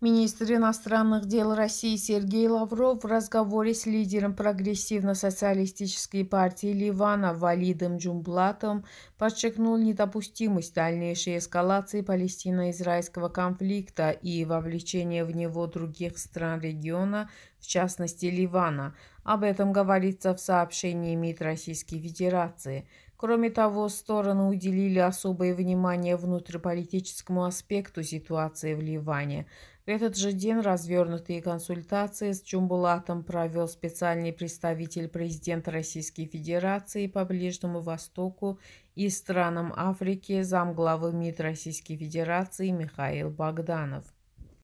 Министр иностранных дел России Сергей Лавров в разговоре с лидером прогрессивно-социалистической партии Ливана Валидом Джумблатом подчеркнул недопустимость дальнейшей эскалации палестино-израильского конфликта и вовлечения в него других стран региона, в частности Ливана, об этом говорится в сообщении МИД Российской Федерации. Кроме того, стороны уделили особое внимание внутриполитическому аспекту ситуации в Ливане. В этот же день развернутые консультации с Джумбулатом провел специальный представитель президента Российской Федерации по Ближнему Востоку и странам Африки замглавы МИД Российской Федерации Михаил Богданов.